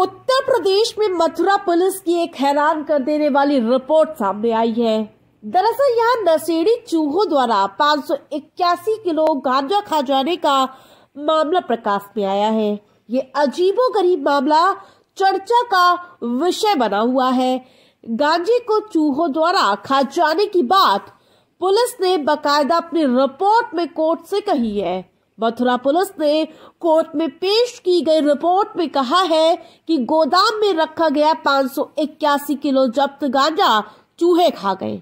उत्तर प्रदेश में मथुरा पुलिस की एक हैरान कर देने वाली रिपोर्ट सामने आई है दरअसल यहाँ नशेड़ी चूहो द्वारा पाँच किलो गांजा खा जाने का मामला प्रकाश में आया है ये अजीबो गरीब मामला चर्चा का विषय बना हुआ है गांजे को चूहो द्वारा खा जाने की बात पुलिस ने बकायदा अपनी रिपोर्ट में कोर्ट से कही है मथुरा पुलिस ने कोर्ट में पेश की गई रिपोर्ट में कहा है कि गोदाम में रखा गया 581 किलो जब्त गांजा चूहे खा गए